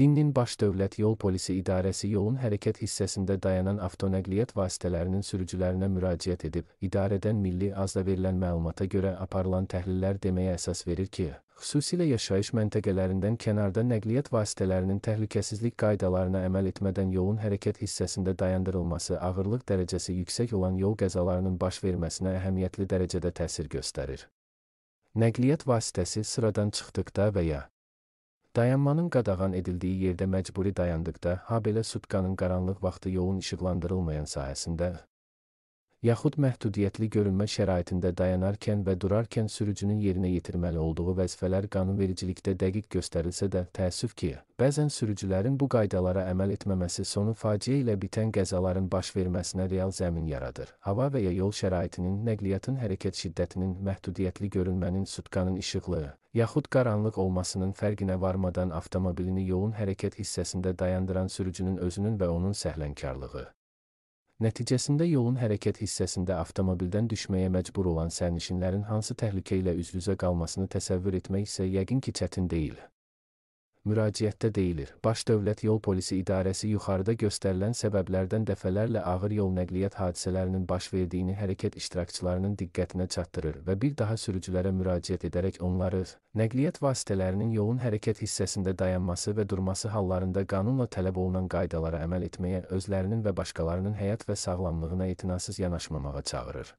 Dindin Baş Dövlət Yol Polisi İdarəsi yolun hərəkət hissəsində dayanan avtonəqliyyat vasitələrinin sürücülərinə müraciət edib, idarədən Milli Azda verilən məlumata görə aparılan təhlillər deməyə əsas verir ki, xüsusilə yaşayış məntəqələrindən kənarda nəqliyyat vasitələrinin təhlükəsizlik qaydalarına əməl etmədən yolun hərəkət hissəsində dayandırılması ağırlıq dərəcəsi yüksək olan yol qəzalarının baş verməsinə əhəmiyyətli dərəcədə təsir göstərir. Nəqliyyat vasitəsi sıradan çıxdıqda və ya Dayanmanın qadağan edildiyi yerdə məcburi dayandıqda habelə sutkanın qaranlıq vaxtı yoğun işıqlandırılmayan sahəsində yaxud məhdudiyyətli görünmə şəraitində dayanarkən və durarkən sürücünün yerinə yetirməli olduğu vəzifələr qanunvericilikdə dəqiq göstərilsə də, təəssüf ki, bəzən sürücülərin bu qaydalara əməl etməməsi sonu faciə ilə bitən qəzaların baş verməsinə real zəmin yaradır. Hava və ya yol şəraitinin, nəqliyyatın hərəkət şiddətinin, məhdudiyyətli görünmənin, sutkanın işıqlı, yaxud qaranlıq olmasının fərqinə varmadan avtomobilini yolun hərəkət hissəsində dayandıran sürücünün özünün və onun səhlənkarlığı, Nəticəsində yolun hərəkət hissəsində avtomobildən düşməyə məcbur olan sərnişinlərin hansı təhlükə ilə üz-üzə qalmasını təsəvvür etmək isə yəqin ki, çətin deyil. Müraciətdə deyilir, Baş Dövlət Yol Polisi İdarəsi yuxarıda göstərilən səbəblərdən dəfələrlə ağır yol nəqliyyat hadisələrinin baş verdiyini hərəkət iştirakçılarının diqqətinə çatdırır və bir daha sürücülərə müraciət edərək onları nəqliyyat vasitələrinin yolun hərəkət hissəsində dayanması və durması hallarında qanunla tələb olunan qaydalara əməl etməyə, özlərinin və başqalarının həyat və sağlamlığına etinasız yanaşmamağa çağırır.